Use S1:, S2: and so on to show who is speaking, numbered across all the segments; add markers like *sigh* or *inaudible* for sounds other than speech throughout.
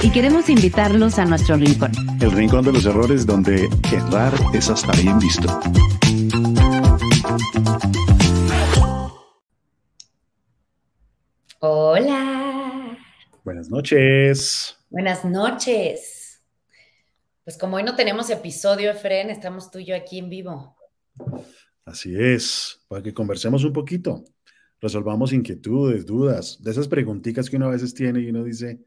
S1: y queremos invitarlos a nuestro rincón.
S2: El rincón de los errores donde errar es hasta bien visto.
S1: Hola.
S2: Buenas noches.
S1: Buenas noches. Pues como hoy no tenemos episodio, Efren, estamos tú y yo aquí en vivo.
S2: Así es, para que conversemos un poquito resolvamos inquietudes, dudas, de esas preguntitas que uno a veces tiene y uno dice,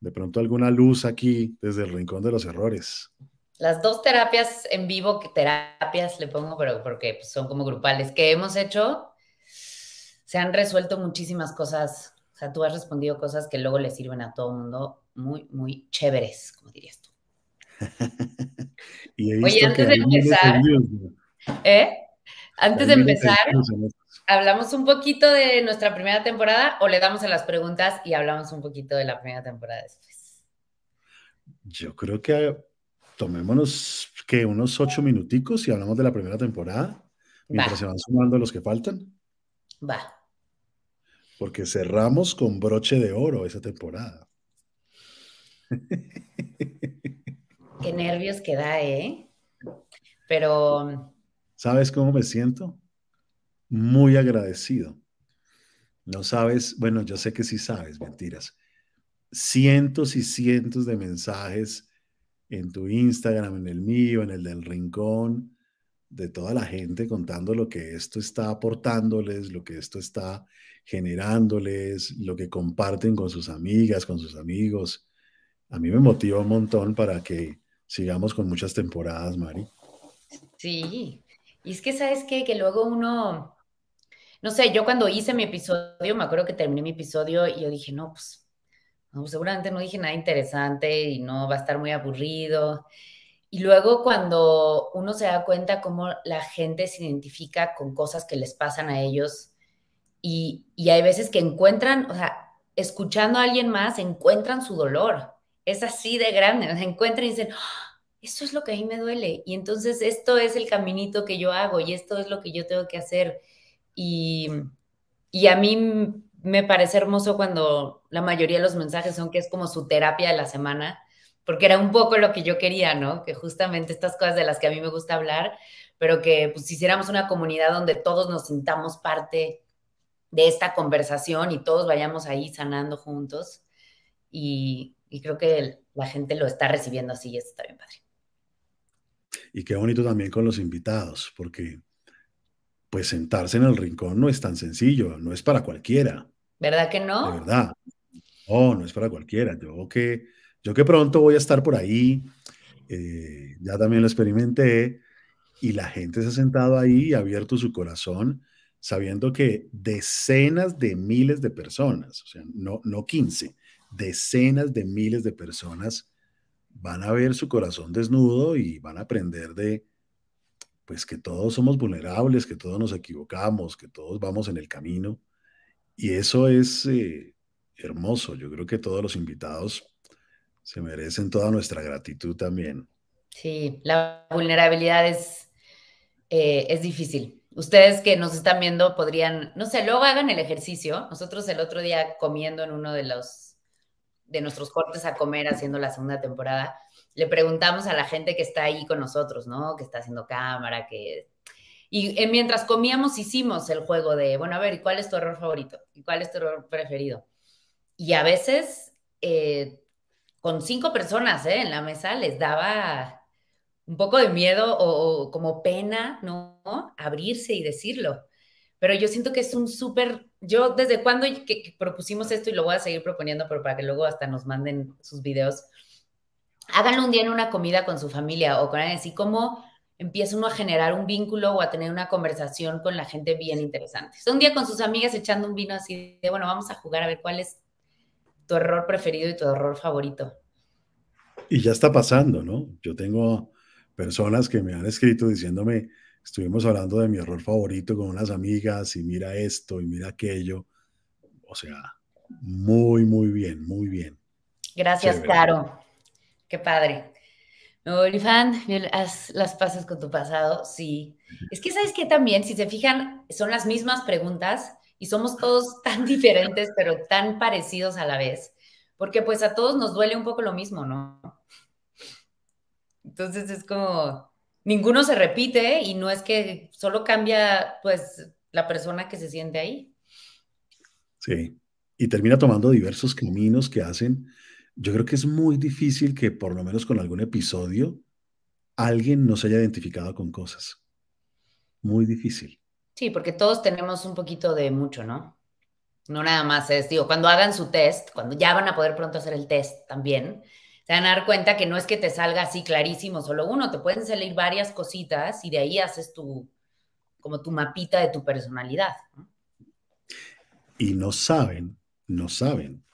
S2: de pronto alguna luz aquí desde el rincón de los errores.
S1: Las dos terapias en vivo, terapias le pongo, pero porque pues, son como grupales, que hemos hecho, se han resuelto muchísimas cosas. O sea, tú has respondido cosas que luego le sirven a todo el mundo muy, muy chéveres, como dirías tú.
S2: *laughs* y Oye, antes de empezar,
S1: ¿eh? Antes de empezar, hablamos un poquito de nuestra primera temporada o le damos a las preguntas y hablamos un poquito de la primera temporada después?
S2: Yo creo que tomémonos que unos ocho minuticos y hablamos de la primera temporada mientras se van sumando los que faltan. Va. Porque cerramos con broche de oro esa temporada.
S1: Qué nervios que da, ¿eh? Pero...
S2: ¿Sabes cómo me siento? muy agradecido. No sabes, bueno, yo sé que sí sabes, mentiras. Cientos y cientos de mensajes en tu Instagram, en el mío, en el del rincón, de toda la gente contando lo que esto está aportándoles, lo que esto está generándoles, lo que comparten con sus amigas, con sus amigos. A mí me motiva un montón para que sigamos con muchas temporadas, Mari.
S1: Sí, y es que sabes qué? que luego uno no sé, yo cuando hice mi episodio, me acuerdo que terminé mi episodio y yo dije, pues, no, pues, seguramente no dije nada interesante y no va a estar muy aburrido. Y luego cuando uno se da cuenta cómo la gente se identifica con cosas que les pasan a ellos y, hay veces que encuentran, o sea, escuchando a alguien más, encuentran su dolor. Es así de grande, se *laughs* encuentran y dicen, ah, esto es lo que a mí me duele. Y entonces esto es el caminito que yo hago y esto es lo que yo tengo que hacer. Y, a mí me parece hermoso cuando la mayoría de los mensajes son que es como su terapia de la semana, porque era un poco lo que yo quería, ¿no? Que justamente estas cosas de las que a mí me gusta hablar, pero que pues hiciéramos una comunidad donde todos nos sintamos parte de esta conversación y todos vayamos ahí sanando juntos. Y, y creo que la gente lo está recibiendo así y eso está bien padre.
S2: Y qué bonito también con los invitados, porque pues sentarse en el rincón no es tan sencillo, no es para cualquiera.
S1: ¿Verdad que no? De
S2: verdad. No, no es para cualquiera. Yo que, yo que pronto voy a estar por ahí, eh, ya también lo experimenté, y la gente se ha sentado ahí y ha abierto su corazón sabiendo que decenas de miles de personas, o sea, no, no 15, decenas de miles de personas van a ver su corazón desnudo y van a aprender de, pues que todos somos vulnerables, que todos nos equivocamos, que todos vamos en el camino. Y eso es eh, hermoso. Yo creo que todos los invitados se merecen toda nuestra gratitud también.
S1: Sí, la vulnerabilidad es, eh, es difícil. Ustedes que nos están viendo podrían, no sé, luego hagan el ejercicio. Nosotros el otro día comiendo en uno de los de nuestros cortes a comer haciendo la segunda temporada, le preguntamos a la gente que está ahí con nosotros, ¿no? Que está haciendo cámara, que... Y eh, mientras comíamos hicimos el juego de, bueno, a ver, ¿y cuál es tu error favorito? ¿Y cuál es tu error preferido? Y a veces, eh, con cinco personas ¿eh? en la mesa, les daba un poco de miedo o como pena, ¿no? Abrirse y decirlo. Pero yo siento que es un súper yo desde cuando propusimos esto y lo voy a seguir proponiendo, pero para que luego hasta nos manden sus videos, háganlo un día en una comida con su familia o con alguien así, cómo empieza uno a generar un vínculo o a tener una conversación con la gente bien interesante. Un día con sus amigas echando un vino así de, bueno, vamos a jugar a ver cuál es tu error preferido y tu error favorito.
S2: Y ya está pasando, ¿no? Yo tengo personas que me han escrito diciéndome, estuvimos hablando de mi error favorito con unas amigas y mira esto y mira aquello. O sea, muy, muy bien, muy bien.
S1: Gracias, Caro. Qué padre. No, haz las pasas con tu pasado, sí. Es que sabes que también, si se fijan, son las mismas preguntas y somos todos *laughs* tan diferentes, pero tan parecidos a la vez, porque pues a todos nos duele un poco lo mismo, ¿no? Entonces es como, ninguno se repite ¿eh? y no es que solo cambia pues la persona que se siente ahí.
S2: Sí, y termina tomando diversos caminos que hacen. Yo creo que es muy difícil que por lo menos con algún episodio alguien no se haya identificado con cosas. Muy difícil.
S1: Sí, porque todos tenemos un poquito de mucho, ¿no? No nada más es, digo, cuando hagan su test, cuando ya van a poder pronto hacer el test también, se van a dar cuenta que no es que te salga así clarísimo solo uno, te pueden salir varias cositas y de ahí haces tu, como tu mapita de tu personalidad.
S2: Y no saben, no saben,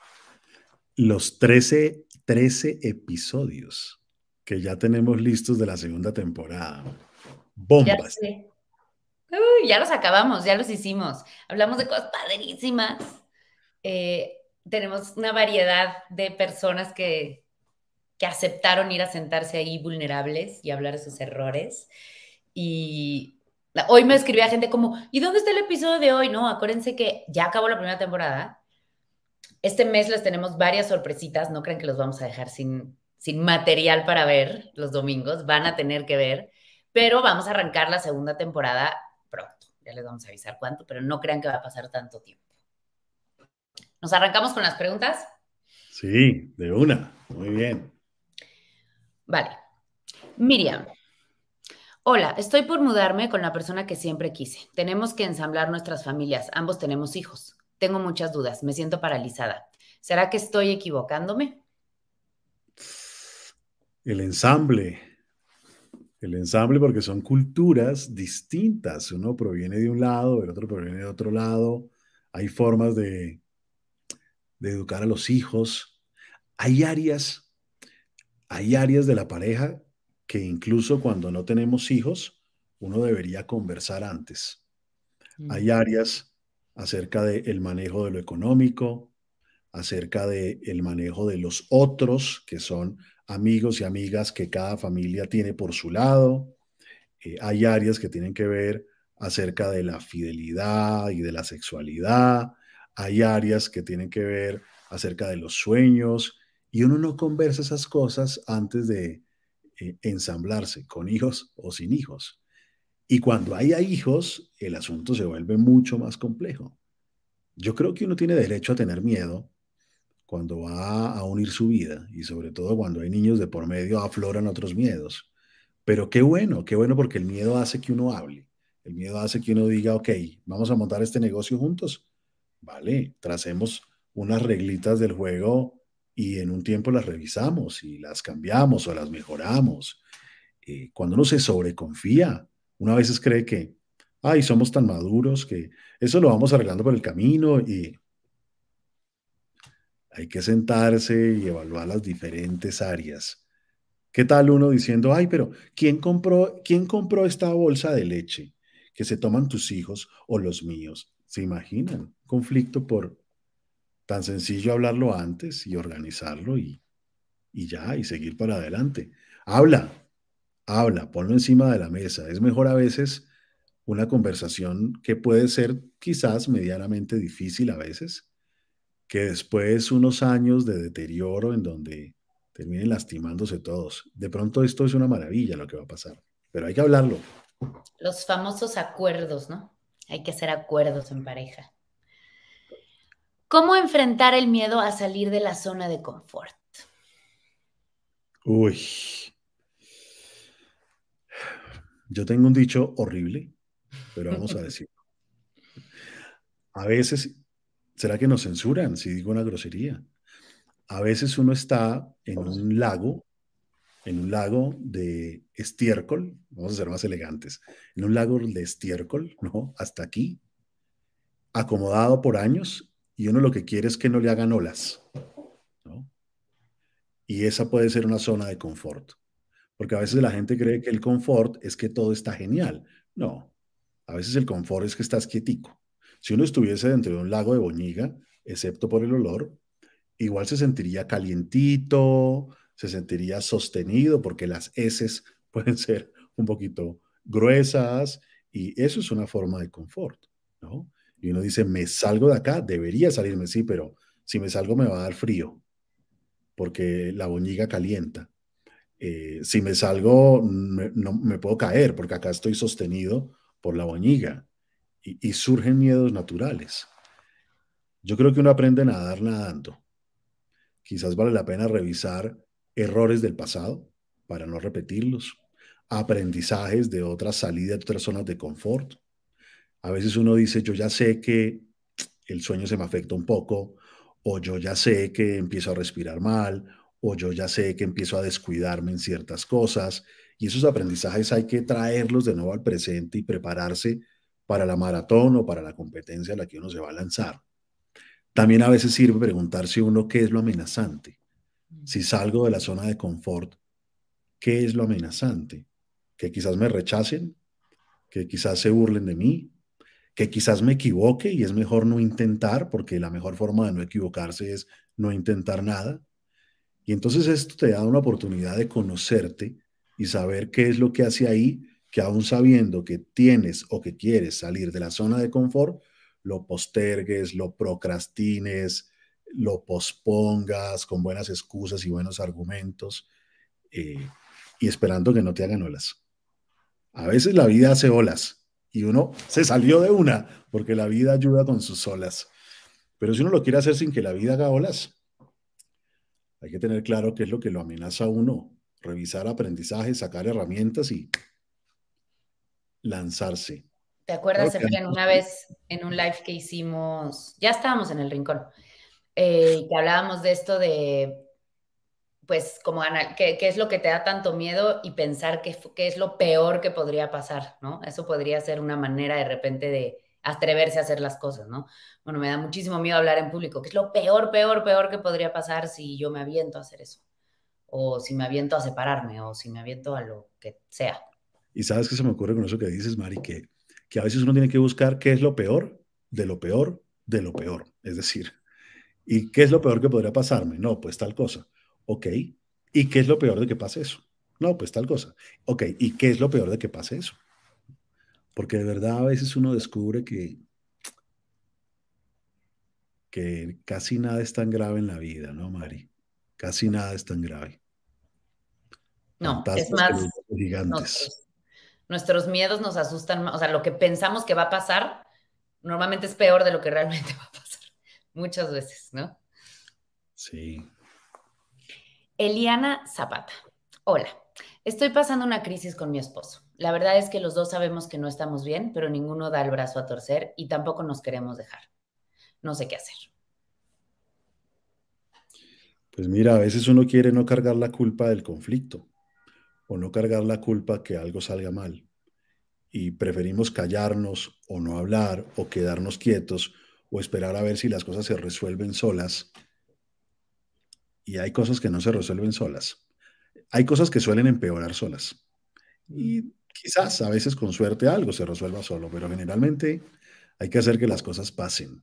S2: los 13, 13 episodios que ya tenemos listos de la segunda temporada. Bombas.
S1: Ya, los acabamos, ya los hicimos. Hablamos de cosas padrísimas. Eh, tenemos una variedad de personas que, que aceptaron ir a sentarse ahí vulnerables y hablar de sus errores. Y hoy me a gente como, ¿y dónde está el episodio de hoy? No, acuérdense que ya acabó la primera temporada. Este mes les tenemos varias sorpresitas, no crean que los vamos a dejar sin, sin material para ver los domingos, van a tener que ver, pero vamos a arrancar la segunda temporada pronto, ya les vamos a avisar cuánto, pero no crean que va a pasar tanto tiempo. ¿Nos arrancamos con las preguntas?
S2: Sí, de una, muy bien.
S1: Vale. Miriam. Hola, estoy por mudarme con la persona que siempre quise. Tenemos que ensamblar nuestras familias. Ambos tenemos hijos. Tengo muchas dudas. Me siento paralizada. ¿Será que estoy equivocándome?
S2: El ensamble. El ensamble porque son culturas distintas. Uno proviene de un lado, el otro proviene de otro lado. Hay formas de, educar a los hijos. Hay áreas hay áreas de la pareja que incluso cuando no tenemos hijos, uno debería conversar antes. Mm. Hay áreas acerca del manejo de lo económico, acerca del el manejo de los otros, que son amigos y amigas que cada familia tiene por su lado. Eh, hay áreas que tienen que ver acerca de la fidelidad y de la sexualidad. Hay áreas que tienen que ver acerca de los sueños y uno no conversa esas cosas antes de eh, ensamblarse, con hijos o sin hijos. Y cuando haya hijos, el asunto se vuelve mucho más complejo. Yo creo que uno tiene derecho a tener miedo cuando va a unir su vida y sobre todo cuando hay niños de por medio afloran otros miedos. Pero qué bueno, qué bueno porque el miedo hace que uno hable. El miedo hace que uno diga, ok, vamos a montar este negocio juntos. Vale, tracemos unas reglitas del juego y en un tiempo las revisamos y las cambiamos o las mejoramos. Eh, cuando uno se sobreconfía, una veces cree que, ay, somos tan maduros que eso lo vamos arreglando por el camino y hay que sentarse y evaluar las diferentes áreas. ¿Qué tal uno diciendo, ay, pero ¿quién compró, ¿quién compró esta bolsa de leche que se toman tus hijos o los míos? ¿Se imaginan? Conflicto por Tan sencillo hablarlo antes y organizarlo y, y ya, y seguir para adelante. Habla, habla, ponlo encima de la mesa. Es mejor a veces una conversación que puede ser quizás medianamente difícil a veces, que después unos años de deterioro en donde terminen lastimándose todos. De pronto esto es una maravilla lo que va a pasar, pero hay que hablarlo.
S1: Los famosos acuerdos, ¿no? Hay que hacer acuerdos en pareja. ¿Cómo enfrentar el miedo a salir de la zona de confort?
S2: Uy. Yo tengo un dicho horrible, pero vamos a *laughs* decirlo. A veces, ¿será que nos censuran si digo una grosería? A veces uno está en un lago, en un lago de estiércol, vamos a ser más elegantes, en un lago de estiércol, ¿no? Hasta aquí, acomodado por años y uno lo que quiere es que no le hagan olas. ¿no? Y esa puede ser una zona de confort. Porque a veces la gente cree que el confort es que todo está genial. No, a veces el confort es que estás quietico. Si uno estuviese dentro de un lago de boñiga, excepto por el olor, igual se sentiría calientito, se sentiría sostenido, porque las heces *laughs* pueden ser un poquito gruesas y eso es una forma de confort, ¿no? Y uno dice, me salgo de acá, debería salirme, sí, pero si me salgo me va a dar frío, porque la boñiga calienta. Eh, si me salgo, no, me puedo caer, porque acá estoy sostenido por la boñiga. Y, surgen miedos naturales. Yo creo que uno aprende a nadar nadando. Quizás vale la pena revisar errores del pasado para no repetirlos, aprendizajes de otras salidas, de otras zonas de confort, a veces uno dice, yo ya sé que el sueño se me afecta un poco, o yo ya sé que empiezo a respirar mal, o yo ya sé que empiezo a descuidarme en ciertas cosas. Y esos aprendizajes hay que traerlos de nuevo al presente y prepararse para la maratón o para la competencia a la que uno se va a lanzar. También a veces sirve preguntarse uno qué es lo amenazante. Si mm. salgo de la zona de confort, ¿qué es lo amenazante? Que quizás me rechacen, que quizás se burlen de mí, que quizás me equivoque y es mejor no intentar, porque la mejor forma de no equivocarse es no intentar nada. Y entonces esto te da una oportunidad de conocerte y saber qué es lo que hace ahí, que aún sabiendo que tienes o que quieres salir de la zona de confort, lo postergues, lo procrastines, lo pospongas con buenas excusas y buenos argumentos eh, y esperando que no te hagan olas. A veces la vida hace olas y uno se salió de una, porque la vida ayuda con sus olas. Pero si uno lo quiere hacer sin que la vida haga olas, hay que tener claro qué es lo que lo amenaza a uno, revisar aprendizaje, sacar herramientas y lanzarse.
S1: ¿Te acuerdas, claro una vez en un live que hicimos, ya estábamos en el rincón, eh, que hablábamos de esto de pues como qué, qué es lo que te da tanto miedo y pensar qué, qué es lo peor que podría pasar, ¿no? Eso podría ser una manera de repente de atreverse a hacer las cosas, ¿no? Bueno, me da muchísimo miedo hablar en público, qué es lo peor, peor, peor que podría pasar si yo me aviento a hacer eso, o si me aviento a separarme, o si me aviento a lo que sea.
S2: Y sabes que se me ocurre con eso que dices, Mari, que, que a veces uno tiene que buscar qué es lo peor, de lo peor, de lo peor, es decir, ¿y qué es lo peor que podría pasarme? No, pues tal cosa Ok, ¿y qué es lo peor de que pase eso? No, pues tal cosa. Ok, ¿y qué es lo peor de que pase eso? Porque de verdad a veces uno descubre que, que casi nada es tan grave en la vida, ¿no, Mari? Casi nada es tan grave. No, es más. Gigantes.
S1: Nuestros, miedos nos asustan, más. o sea, lo que pensamos que va a pasar normalmente es peor de lo que realmente *laughs* va a pasar, muchas veces, ¿no? Sí, Eliana Zapata. Hola, estoy pasando una crisis con mi esposo. La verdad es que los dos sabemos que no estamos bien, pero ninguno da el brazo a torcer y tampoco nos queremos dejar. No sé qué hacer.
S2: Pues mira, a veces uno quiere no cargar la culpa del conflicto o no cargar la culpa que algo salga mal. Y preferimos callarnos o no hablar o quedarnos quietos o esperar a ver si las cosas se resuelven solas y hay cosas que no se resuelven solas. Hay cosas que suelen empeorar solas. Y mm. quizás a veces con suerte algo se resuelva solo, pero generalmente hay que hacer que las cosas pasen.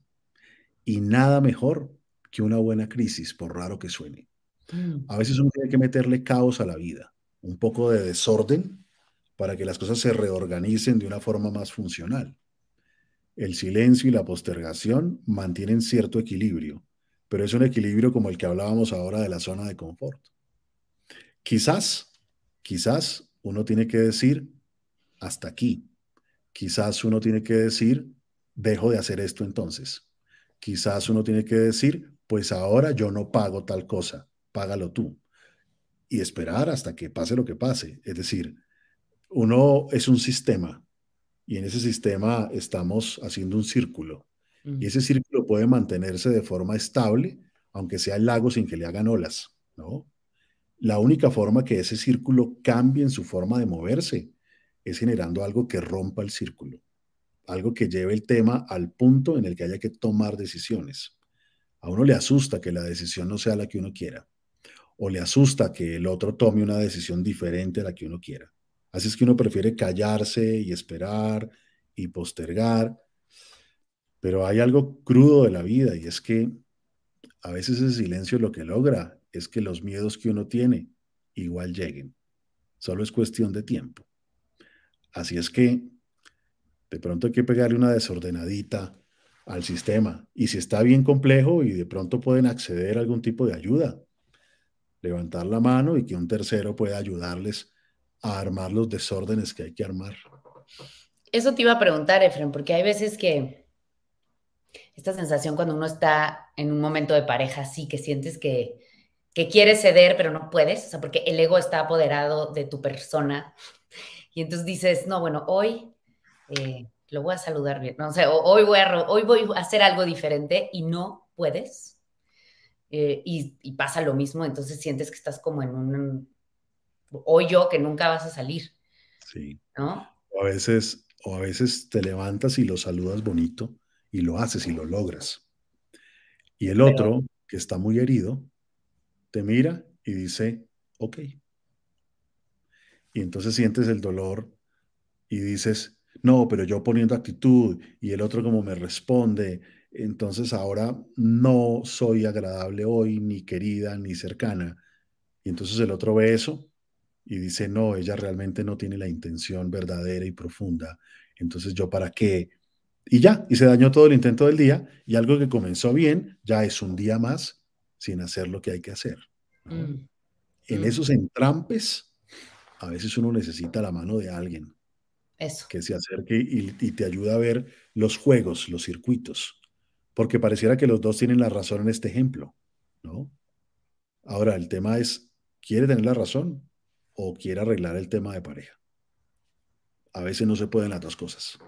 S2: Y nada mejor que una buena crisis, por raro que suene. Mm. A veces uno tiene que meterle caos a la vida, un poco de desorden para que las cosas se reorganicen de una forma más funcional. El silencio y la postergación mantienen cierto equilibrio, pero es un equilibrio como el que hablábamos ahora de la zona de confort. Quizás, quizás uno tiene que decir hasta aquí. Quizás uno tiene que decir, dejo de hacer esto entonces. Quizás uno tiene que decir, pues ahora yo no pago tal cosa, págalo tú. Y esperar hasta que pase lo que pase. Es decir, uno es un sistema y en ese sistema estamos haciendo un círculo y ese círculo puede mantenerse de forma estable, aunque sea el lago sin que le hagan olas, La única forma que ese círculo cambie en su forma de moverse es generando algo que rompa el círculo, algo que lleve el tema al punto en el que haya que tomar decisiones. A uno le asusta que la decisión no sea la que uno quiera, o le asusta que el otro tome una decisión diferente a la que uno quiera. Así es que uno prefiere callarse y esperar y postergar pero hay algo crudo de la vida y es que a veces el silencio lo que logra es que los miedos que uno tiene igual lleguen. Solo es cuestión de tiempo. Así es que de pronto hay que pegarle una desordenadita al sistema. Y si está bien complejo y de pronto pueden acceder a algún tipo de ayuda, levantar la mano y que un tercero pueda ayudarles a armar los desórdenes que hay que armar.
S1: Eso te iba a preguntar, Efren, porque hay veces que esta sensación cuando uno está en un momento de pareja, sí, que sientes que, que quieres ceder, pero no puedes, o sea, porque el ego está apoderado de tu persona. *laughs* Y entonces dices, no, bueno, hoy eh, lo voy a saludar bien, no o sé, sea, hoy voy, a, hoy voy a hacer algo diferente y no puedes. Eh, y, pasa lo mismo, entonces sientes que estás como en un hoyo que nunca vas a salir. Sí. ¿No?
S2: O a veces, o a veces te levantas y lo saludas bonito y lo haces y lo logras. Y el otro, que está muy herido, te mira y dice, ok. Y entonces sientes el dolor y dices, no, pero yo poniendo actitud y el otro como me responde, entonces ahora no soy agradable hoy, ni querida, ni cercana. Y entonces el otro ve eso y dice, no, ella realmente no tiene la intención verdadera y profunda. Entonces yo para qué y ya, y se dañó todo el intento del día y algo que comenzó bien ya es un día más sin hacer lo que hay que hacer. Mm. En mm. esos entrampes, a veces uno necesita la mano de alguien. Eso. Que se acerque y, y, te ayuda a ver los juegos, los circuitos. Porque pareciera que los dos tienen la razón en este ejemplo, ¿no? Ahora, el tema es, ¿quiere tener la razón o quiere arreglar el tema de pareja? A veces no se pueden las dos cosas.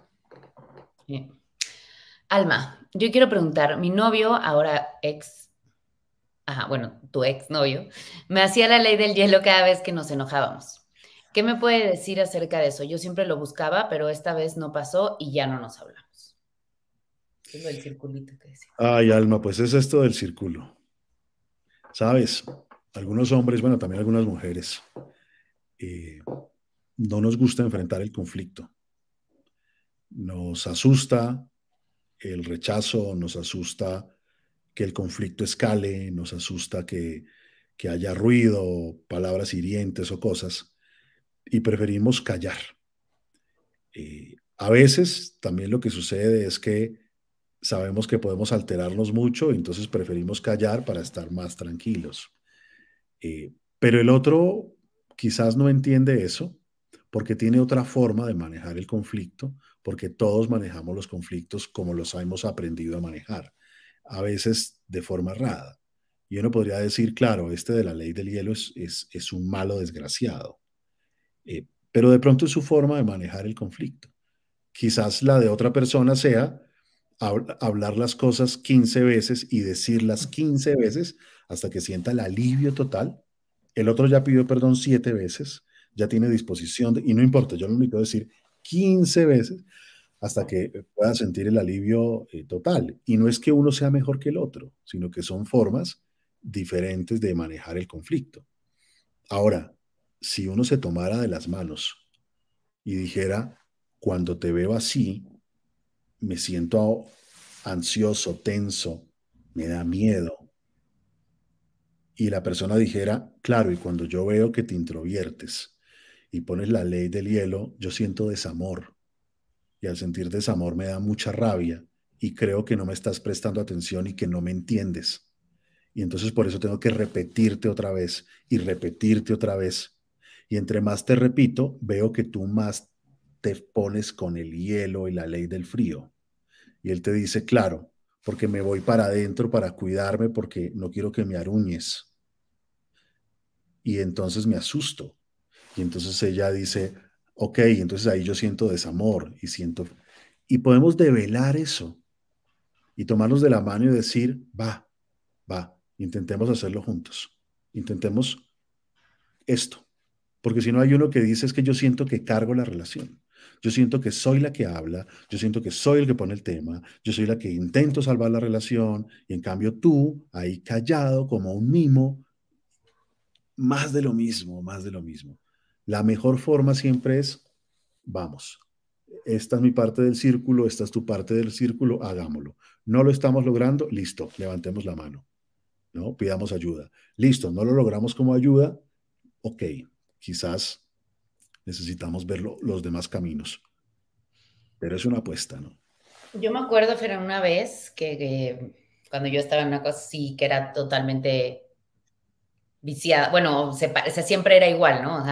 S1: Alma, yo quiero preguntar, mi novio, ahora ex, bueno, tu ex novio, me hacía la ley del hielo cada vez que nos enojábamos. ¿Qué me puede decir acerca de eso? Yo siempre lo buscaba, pero esta vez no pasó y ya no nos hablamos. Es lo del circulito que
S2: decía. Ay, Alma, pues es esto del círculo. Sabes, algunos hombres, bueno, también algunas mujeres, eh, no nos gusta enfrentar el conflicto. Nos asusta el rechazo, nos asusta que el conflicto escale, nos asusta que, haya ruido, palabras hirientes o cosas, y preferimos callar. Eh, a veces también lo que sucede es que sabemos que podemos alterarnos mucho, entonces preferimos callar para estar más tranquilos. Eh, pero el otro quizás no entiende eso porque tiene otra forma de manejar el conflicto porque todos manejamos los conflictos como los hemos aprendido a manejar, a veces de forma errada. Y uno podría decir, claro, este de la ley del hielo es, es, un malo desgraciado, eh, pero de pronto es su forma de manejar el conflicto. Quizás la de otra persona sea hablar las cosas 15 veces y decirlas 15 veces hasta que sienta el alivio total. El otro ya pidió perdón siete veces, ya tiene disposición, y no importa, yo lo único decir 15 veces hasta que puedan sentir el alivio eh, total. Y no es que uno sea mejor que el otro, sino que son formas diferentes de manejar el conflicto. Ahora, si uno se tomara de las manos y dijera, cuando te veo así, me siento ansioso, tenso, me da miedo. Y la persona dijera, claro, y cuando yo veo que te introviertes, y pones la ley del hielo, yo siento desamor. Y al sentir desamor me da mucha rabia y creo que no me estás prestando atención y que no me entiendes. Y entonces por eso tengo que repetirte otra vez y repetirte otra vez. Y entre más te repito, veo que tú más te pones con el hielo y la ley del frío. Y él te dice, claro, porque me voy para adentro para cuidarme porque no quiero que me aruñes. Y entonces me asusto y entonces ella dice, ok, entonces ahí yo siento desamor y siento... Y podemos develar eso y tomarnos de la mano y decir, va, va, intentemos hacerlo juntos, intentemos esto. Porque si no hay uno que dice es que yo siento que cargo la relación. Yo siento que soy la que habla, yo siento que soy el que pone el tema, yo soy la que intento salvar la relación y en cambio tú, ahí callado como un mimo, más de lo mismo, más de lo mismo. La mejor forma siempre es, vamos, esta es mi parte del círculo, esta es tu parte del círculo, hagámoslo. No lo estamos logrando, listo, levantemos la mano, ¿no? Pidamos ayuda. Listo, no lo logramos como ayuda, ok, quizás necesitamos ver los demás caminos. Pero es una apuesta, ¿no?
S1: Yo me acuerdo, Fer, una vez que, cuando yo estaba en una cosa así que era totalmente viciada, bueno, se, siempre era igual, ¿no? O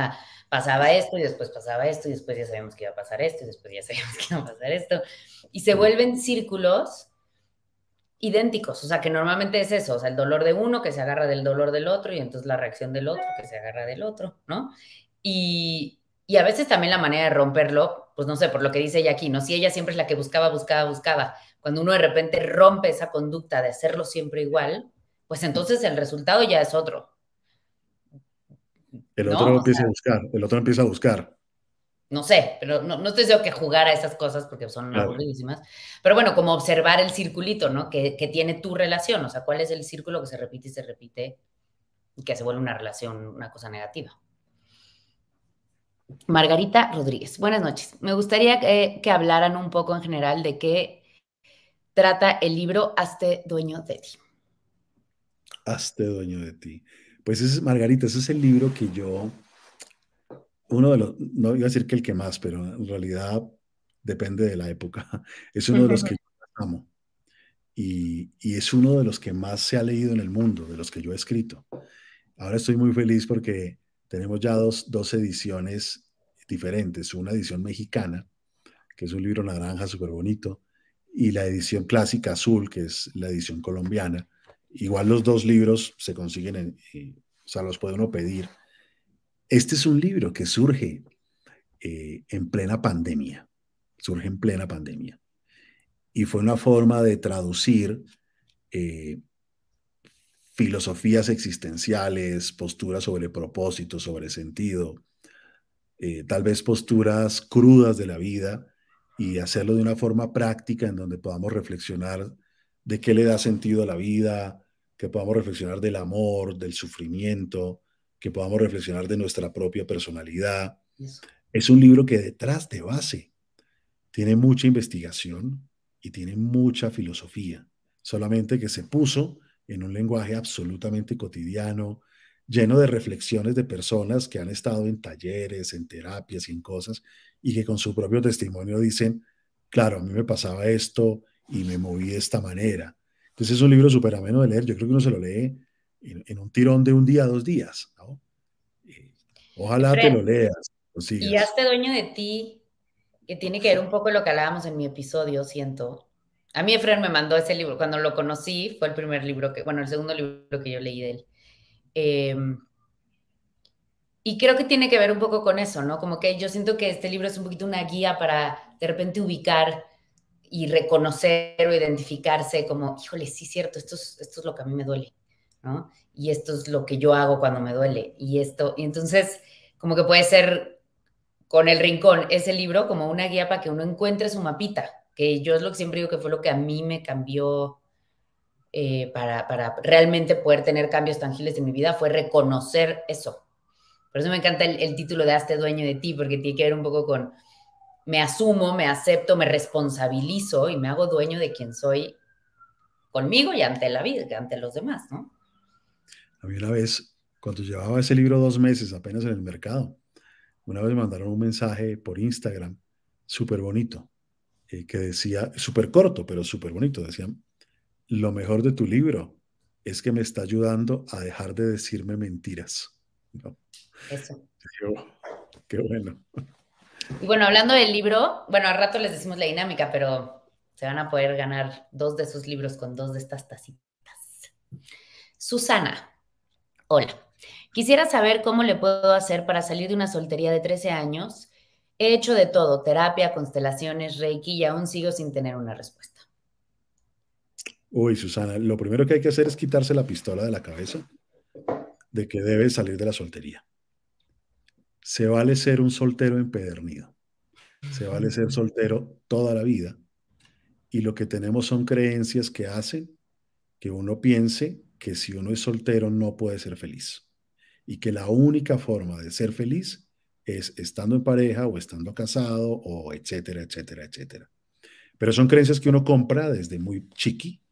S1: pasaba esto y después pasaba esto y después ya sabíamos que iba a pasar esto y después ya *laughs* sabíamos que iba a pasar esto. Y se vuelven círculos idénticos, o sea que normalmente es eso, o sea, el dolor de uno que se agarra del dolor del otro y entonces la reacción del otro que se agarra del otro, ¿no? Y, y a veces también la manera de romperlo, pues no sé, por lo que dice ella aquí, ¿no? Si ella siempre es la que buscaba, buscaba, buscaba, cuando uno de repente rompe esa conducta de hacerlo siempre igual, pues entonces el resultado ya es otro,
S2: el otro empieza a buscar, el otro empieza a buscar.
S1: No sé, pero no, no te deseo que jugar a esas cosas porque son aburridísimas. Pero bueno, como observar el circulito, ¿no? Que, tiene tu relación, o sea, cuál es el círculo que se repite y se repite y que se vuelve una relación, una cosa negativa. Margarita Rodríguez, buenas noches. Me gustaría que, eh, que, hablaran un poco en general de qué trata el libro Hazte dueño de ti.
S2: Hazte dueño de ti. Pues es, Margarita, ese es el libro que yo, uno de los, no iba a decir que el que más, pero en realidad depende de la época, *laughs* es uno de los que yo amo. Y, es uno de los que más se ha leído en el mundo, de los que yo he escrito. Ahora estoy muy feliz porque tenemos ya dos, dos ediciones diferentes. Una edición mexicana, que es un libro naranja súper bonito, y la edición clásica azul, que es la edición colombiana, Igual los dos libros se consiguen, o sea, los puede uno pedir. Este es un libro que surge eh, en plena pandemia, surge en plena pandemia. Y fue una forma de traducir eh, filosofías existenciales, posturas sobre propósito, sobre sentido, eh, tal vez posturas crudas de la vida y hacerlo de una forma práctica en donde podamos reflexionar de qué le da sentido a la vida, que podamos reflexionar del amor, del sufrimiento, que podamos reflexionar de nuestra propia personalidad. Es un libro que detrás de base tiene mucha investigación y tiene mucha filosofía, solamente que se puso en un lenguaje absolutamente cotidiano, lleno de reflexiones de personas que han estado en talleres, en terapias y en cosas, y que con su propio testimonio dicen, claro, a mí me pasaba esto y me moví de esta manera. Entonces es un libro súper ameno de leer. Yo creo que uno se lo lee en, un tirón de un día, dos días. Eh, ojalá te lo leas. y
S1: hazte dueño de ti, que tiene que ver un poco lo que hablábamos en mi episodio, siento. A mí Efraín me mandó ese libro. Cuando lo conocí, fue el primer libro que, bueno, el segundo libro que yo leí de él. Em, y creo que tiene que ver un poco con eso, ¿no? Como que yo siento que este libro es un poquito una guía para de repente ubicar y reconocer o identificarse como, híjole, sí, cierto, esto es, esto es lo que a mí me duele, ¿no? Y esto es lo que yo hago cuando me duele, y esto, y entonces, como que puede ser con el rincón, ese libro como una guía para que uno encuentre su mapita, que yo es lo que siempre digo que fue lo que a mí me cambió eh, para, realmente poder tener cambios tangibles en mi vida, fue reconocer eso. Por eso me encanta el, el título de Hazte dueño de ti, porque tiene que ver un poco con me asumo, me acepto, me responsabilizo y me hago dueño de quien soy conmigo y ante la vida, ante los demás, ¿no?
S2: A mí una vez, cuando llevaba ese libro dos meses apenas en el mercado, una vez me mandaron un mensaje por Instagram súper bonito, eh, que decía, súper corto, pero súper bonito, decían, lo mejor de tu libro es que me está ayudando a dejar de decirme mentiras. Eso. qué bueno.
S1: Y bueno, hablando del libro, bueno, al rato les decimos la dinámica, pero se van a poder ganar dos de sus libros con dos de estas tacitas. Susana, hola. Quisiera saber cómo le puedo hacer para salir de una soltería de 13 años. He hecho de todo, terapia, constelaciones, reiki y aún sigo sin tener una respuesta.
S2: Uy, Susana, lo primero que hay que hacer es quitarse la pistola de la cabeza de que debe salir de la soltería se vale ser un soltero empedernido, se vale ser soltero toda la vida y lo que tenemos son creencias que hacen que uno piense que si uno es soltero no puede ser feliz y que la única forma de ser feliz es estando en pareja o estando casado o etcétera, etcétera, etcétera. Pero son creencias que uno compra desde muy chiqui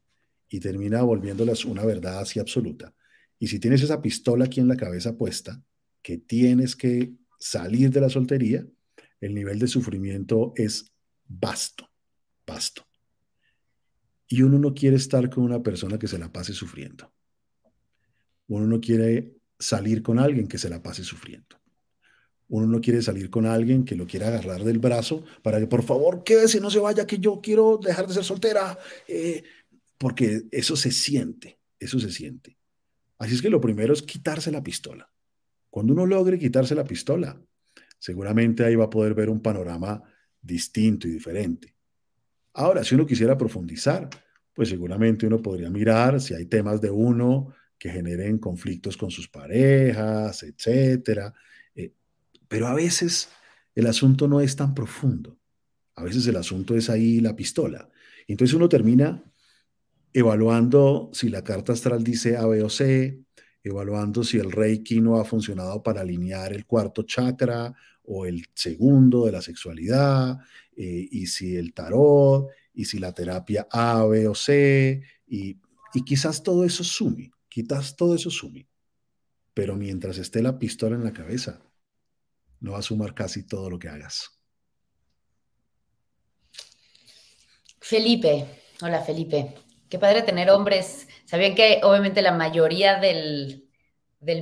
S2: y termina volviéndolas una verdad así absoluta. Y si tienes esa pistola aquí en la cabeza puesta, que tienes que salir de la soltería, el nivel de sufrimiento es vasto, vasto. Y uno no quiere estar con una persona que se la pase sufriendo. Uno no quiere salir con alguien que se la pase sufriendo. Uno no quiere salir con alguien que lo quiera agarrar del brazo para que, por favor, si no se vaya, que yo quiero dejar de ser soltera. Eh, porque eso se siente, eso se siente. Así es que lo primero es quitarse la pistola. Cuando uno logre quitarse la pistola, seguramente ahí va a poder ver un panorama distinto y diferente. Ahora, si uno quisiera profundizar, pues seguramente uno podría mirar si hay temas de uno que generen conflictos con sus parejas, etc. Eh, pero a veces el asunto no es tan profundo. A veces el asunto es ahí la pistola. Entonces uno termina evaluando si la carta astral dice A, B o C, evaluando si el reiki no ha funcionado para alinear el cuarto chakra o el segundo de la sexualidad, eh, y si el tarot, y si la terapia A, B o C, y, y quizás todo eso sume, quizás todo eso sume, pero mientras esté la pistola en la cabeza, no va a sumar casi todo lo que hagas.
S1: Felipe, hola Felipe. Qué padre tener hombres. Sabían que obviamente la mayoría del,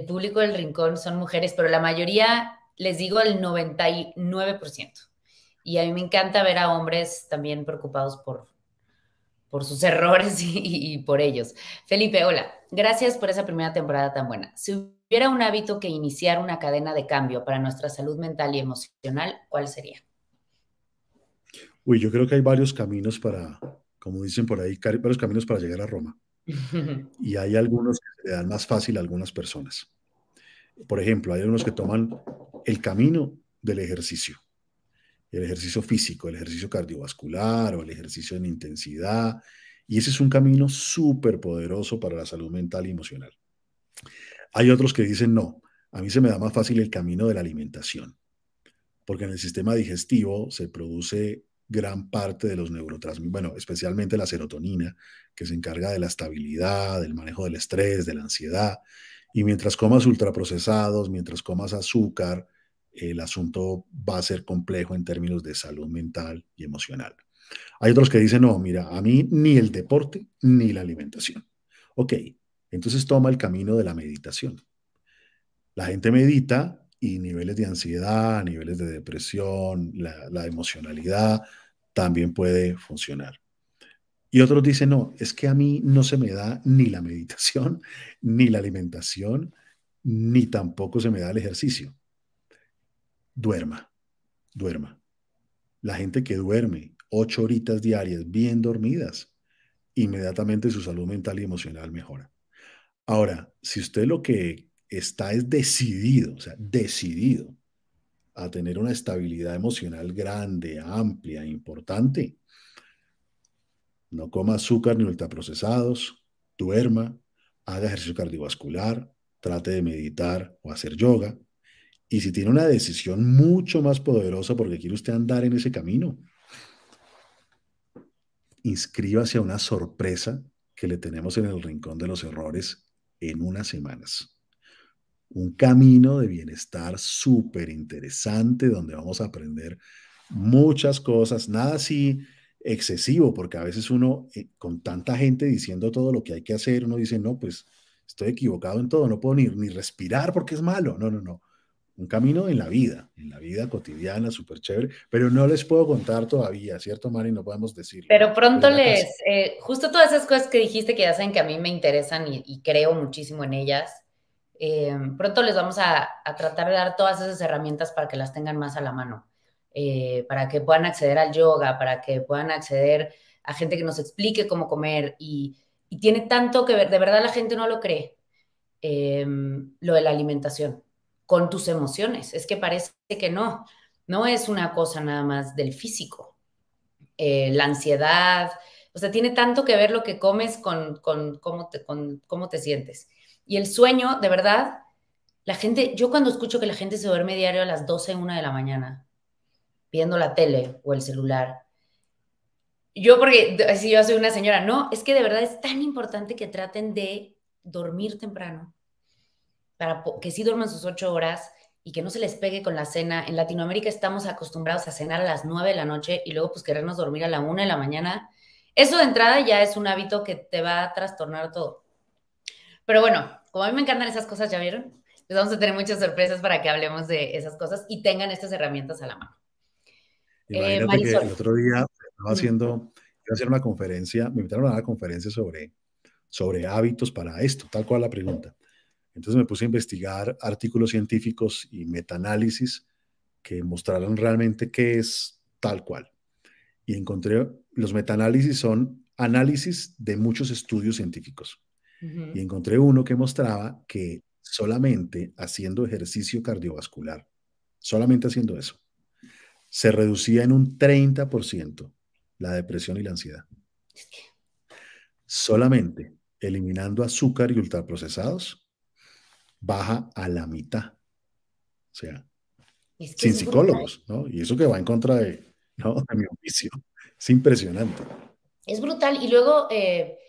S1: público del rincón son mujeres, pero la mayoría, les digo, el 99%. Y a mí me encanta ver a hombres también preocupados por, por sus *laughs* errores y, y por ellos. Felipe, hola. Gracias por esa primera temporada tan buena. Si hubiera un hábito que iniciar una cadena de cambio para nuestra salud mental y emocional, ¿cuál sería?
S2: Uy, yo creo que hay varios caminos para, como dicen por ahí, varios caminos para llegar a Roma. *laughs* Y hay algunos que se le dan más fácil a algunas personas. Por ejemplo, hay algunos que toman el camino del ejercicio, el ejercicio físico, el ejercicio cardiovascular o el ejercicio en intensidad. Y ese es un camino súper poderoso para la salud mental y emocional. Hay otros que dicen, no, a mí se me da más fácil el camino de la alimentación, porque en el sistema digestivo se produce gran parte de los neurotransmisores, bueno, especialmente la serotonina, que se encarga de la estabilidad, del manejo del estrés, de la ansiedad. Y mientras comas ultraprocesados, mientras comas azúcar, el asunto va a ser complejo en términos de salud mental y emocional. Hay otros que dicen, no, mira, a mí ni el deporte ni la alimentación. Ok, entonces toma el camino de la meditación. La gente medita y niveles de ansiedad, niveles de depresión, la, emocionalidad, también puede funcionar. Y otros dicen, no, es que a mí no se me da ni la meditación, *laughs* ni la alimentación, ni tampoco se me da el ejercicio. Duerma, duerma. La gente que duerme ocho horitas diarias bien dormidas, inmediatamente su salud mental y emocional mejora. Ahora, si usted lo que está es decidido, o sea, decidido a tener una estabilidad emocional grande, amplia, importante. No coma azúcar ni ultraprocesados, duerma, haga ejercicio cardiovascular, trate de meditar o hacer yoga. Y si tiene una decisión mucho más poderosa porque quiere usted andar en ese camino, inscríbase a una sorpresa que le tenemos en el rincón de los errores en unas semanas un camino de bienestar súper interesante donde vamos a aprender muchas cosas, nada así excesivo, porque a veces uno eh, con tanta gente diciendo todo lo que hay que hacer, uno dice, no, pues estoy equivocado en todo, no puedo ni, ni respirar porque es malo, no, no, no. Un camino en la vida, en la vida cotidiana, súper chévere, pero no les puedo contar todavía, ¿cierto, Mari? No podemos decirlo.
S1: Pero pronto les, eh, justo todas esas cosas que dijiste que hacen que a mí me interesan y creo muchísimo en ellas, Em, pronto les vamos a, tratar de dar todas esas herramientas para que las tengan más a la mano, eh, para que puedan acceder al yoga, para que puedan acceder a gente que nos explique cómo comer y, tiene tanto que ver, de verdad la gente no lo cree, em, lo de la alimentación, con tus emociones, es que parece que no, no es una cosa nada más del físico, eh, la ansiedad, o sea, tiene tanto que ver lo que comes con cómo te sientes. Y el sueño, de verdad, la gente, yo cuando escucho que la gente se duerme diario a las 12, 1 de la mañana, viendo la tele o el celular, yo porque si yo soy una señora, no, es que de verdad es tan importante que traten de dormir temprano, para que sí duerman sus 8 horas y que no se les pegue con la cena. En Latinoamérica estamos acostumbrados a cenar a las 9 de la noche y luego pues querernos dormir a la 1 de la mañana. Eso de entrada ya es un hábito que te va a trastornar todo. Pero bueno, como a mí me encantan esas cosas, ya vieron, les pues vamos a tener muchas sorpresas para que hablemos de esas cosas y tengan estas herramientas a la mano. Eh, Imagínate el
S2: otro día estaba haciendo, iba hacer una conferencia, me invitaron a una conferencia sobre, sobre hábitos para esto, tal cual la pregunta. Entonces me puse a investigar artículos científicos y metaanálisis que mostraran realmente qué es tal cual. Y encontré, los metaanálisis son análisis de muchos estudios científicos y encontré uno que mostraba que solamente haciendo ejercicio cardiovascular, solamente haciendo eso, se reducía en un 30% la depresión y la ansiedad. Solamente eliminando azúcar y ultraprocesados, baja a la mitad. O sea, sin psicólogos, ¿no? Y eso que va en contra de, ¿no? *laughs* mi oficio. Es impresionante.
S1: Es brutal. Y luego, eh,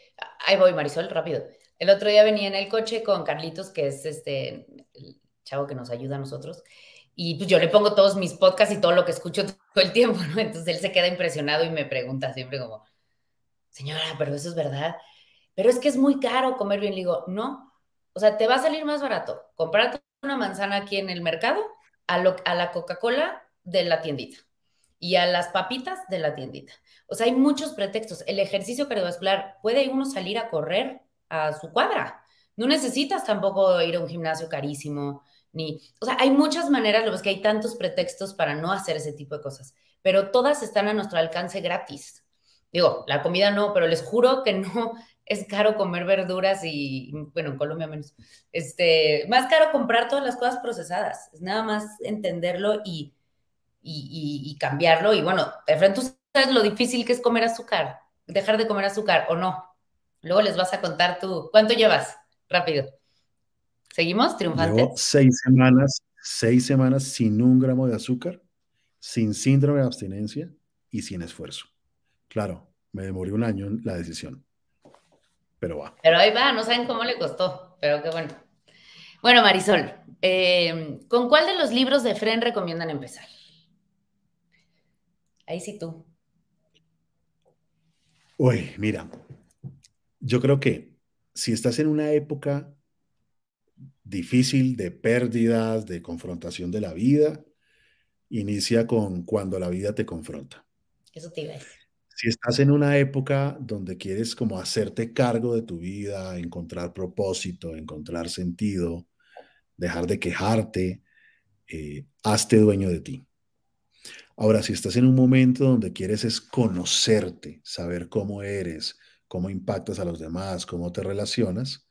S1: ahí voy, Marisol, rápido. El otro día venía en el coche con Carlitos, que es este el chavo que nos ayuda a nosotros, y pues yo le pongo todos mis podcasts y todo lo que escucho *laughs* todo el tiempo, ¿no? Entonces él se queda impresionado y me pregunta siempre como, señora, pero eso es verdad, pero es que es muy caro comer bien. Le digo, no, o sea, te va a salir más barato comprarte una manzana aquí en el mercado a, a la Coca-Cola de la tiendita y a las papitas de la tiendita. O sea, hay muchos pretextos. El ejercicio cardiovascular, puede uno salir a correr a su cuadra. No necesitas tampoco ir a un gimnasio carísimo, ni, o sea, hay muchas maneras, lo que es que hay tantos pretextos para no hacer ese tipo de cosas, pero todas están a nuestro alcance gratis. Digo, la comida no, pero les juro que no *laughs* es caro comer verduras y, bueno, en Colombia menos. Este, más caro comprar todas las cosas procesadas. Es nada más entenderlo y, y, cambiarlo. Y bueno, de frente tú sabes lo difícil que es comer azúcar, dejar de comer azúcar o no. Luego les vas a contar tú. ¿Cuánto llevas? Rápido. ¿Seguimos triunfantes?
S2: seis semanas, seis semanas sin un gramo de azúcar, sin síndrome de abstinencia y sin esfuerzo. Claro, me demoré un año en la decisión, pero va.
S1: Pero ahí va, no saben cómo le costó, pero qué bueno. Bueno, Marisol, eh, ¿con cuál de los libros de Fren recomiendan empezar? Ahí sí tú.
S2: Uy, mira, yo creo que si estás en una época difícil de pérdidas, de confrontación de la vida, inicia con cuando la vida te confronta. Eso te iba a decir. Si estás en una época donde quieres como hacerte cargo de tu vida, encontrar propósito, encontrar sentido, dejar de quejarte, eh, hazte dueño de ti. Ahora, si estás en un momento donde quieres es conocerte, saber cómo eres, cómo impactas a los demás, cómo te relacionas,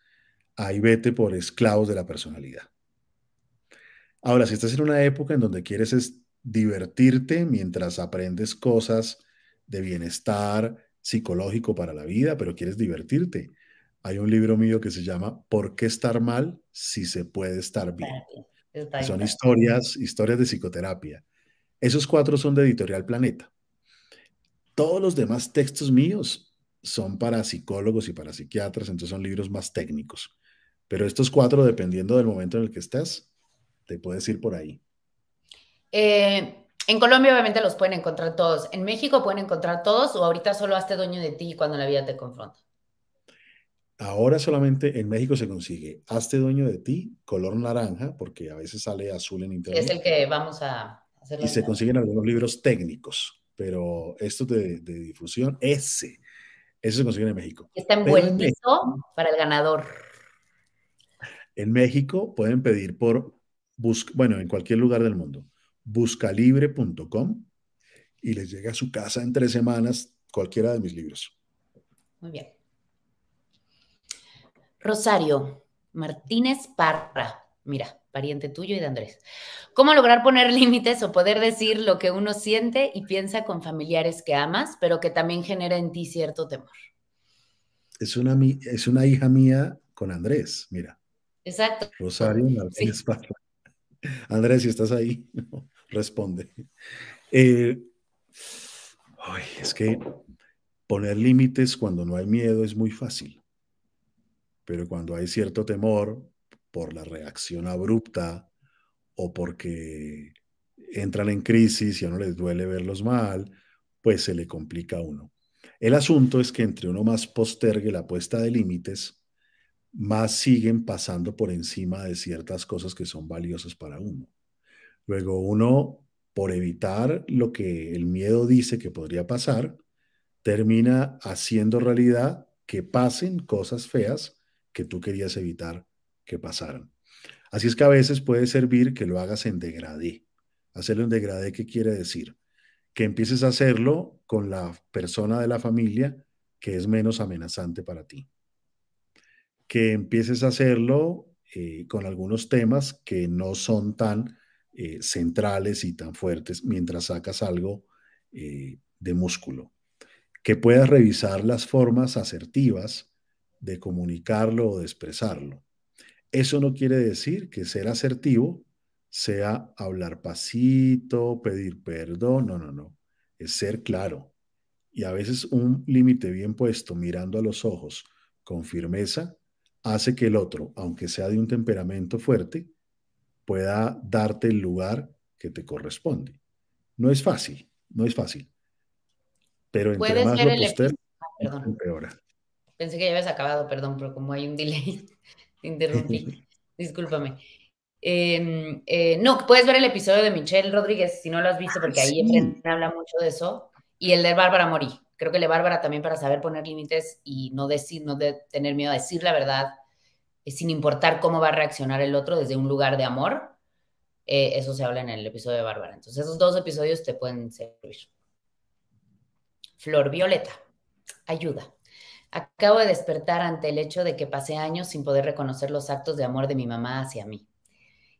S2: ahí vete por esclavos de la personalidad. Ahora, si estás en una época en donde quieres divertirte mientras aprendes cosas de bienestar psicológico para la vida, pero quieres divertirte, hay un libro mío que se llama ¿Por qué estar mal si se puede estar bien? Son historias, historias de psicoterapia. Esos cuatro son de Editorial Planeta. Todos los demás textos míos son para psicólogos y para psiquiatras, entonces son libros más técnicos. Pero estos cuatro, dependiendo del momento en el que estés, te puedes ir por ahí.
S1: Eh, en Colombia obviamente los pueden encontrar todos. ¿En México pueden encontrar todos o ahorita solo hazte dueño de ti cuando la vida te confronta?
S2: Ahora solamente en México se consigue Hazte dueño de ti, color naranja, porque a veces sale azul en internet. Es el
S1: que vamos a hacer. Y se consiguen
S2: algunos libros técnicos, pero estos de difusión, ese eso se consigue en México.
S1: Está envuelto para el ganador.
S2: En México pueden pedir por, bus, bueno, en cualquier lugar del mundo, buscalibre.com y les llega a su casa en tres semanas cualquiera de mis libros.
S1: Muy bien. Rosario Martínez Parra, mira, pariente tuyo y de Andrés. ¿Cómo lograr poner *laughs* límites o poder decir lo que uno siente y piensa con familiares que amas, pero que también genera en ti cierto temor?
S2: Es una, es una hija mía con Andrés, mira. Exacto. Rosario Martínez *laughs* Andrés, si estás ahí, *laughs* responde. Eh, ay, es que poner límites cuando no hay miedo es muy fácil, pero cuando hay cierto temor, por la reacción abrupta o porque entran en crisis, y a uno les duele verlos mal, pues se le complica a uno. El asunto es que entre uno más postergue la puesta de límites, más siguen pasando por encima de ciertas cosas que son valiosas para uno. Luego uno, por evitar lo que el miedo dice que podría pasar, termina haciendo realidad que pasen cosas feas que tú querías evitar que pasaron. Así es que a veces puede servir que lo hagas en degradé. Hacerlo en degradé, ¿qué quiere decir? Que empieces a hacerlo con la persona de la familia que es menos amenazante para ti. Que empieces a hacerlo eh, con algunos temas que no son tan eh, centrales y tan fuertes mientras sacas algo eh, de músculo. Que puedas revisar las formas asertivas de comunicarlo o de expresarlo. Eso no quiere decir que ser asertivo sea hablar pasito, pedir perdón, no, no, no. Es ser claro. Y a veces un límite bien puesto, mirando a los ojos con firmeza, hace que el otro, aunque sea de un temperamento fuerte, pueda darte el lugar que te corresponde. No es fácil, no es fácil. Pero entre más ser
S1: Pensé que ya habías acabado, perdón, pero como hay un delay interrumpí. *laughs* Discúlpame. Em, eh, no, puedes ver el episodio de Michelle Rodríguez si no lo has visto, ah, porque ahí habla mucho de eso. Y el de Bárbara Morí. Creo que el de Bárbara también para saber poner límites y no decir, no de, tener miedo a decir la verdad, eh, sin importar cómo va a reaccionar el otro desde un lugar de amor. Eh, eso se habla en el episodio de Bárbara. Entonces, esos dos episodios te pueden servir. Flor Violeta, ayuda. Acabo de despertar ante el hecho de que pasé años sin poder reconocer los actos de amor de mi mamá hacia mí.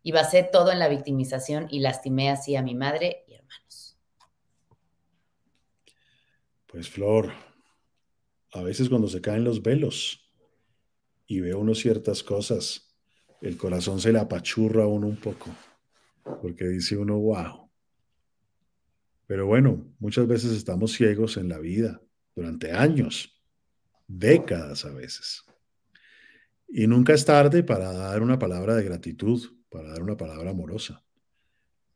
S1: Y basé todo en la victimización y lastimé así a mi madre y hermanos.
S2: Pues Flor, a veces cuando se caen los velos y ve uno ciertas cosas, el corazón se la apachurra uno un poco, porque dice uno, wow. Pero bueno, muchas veces estamos ciegos en la vida durante años décadas a veces. Y nunca es tarde para dar una palabra de gratitud, para dar una palabra amorosa.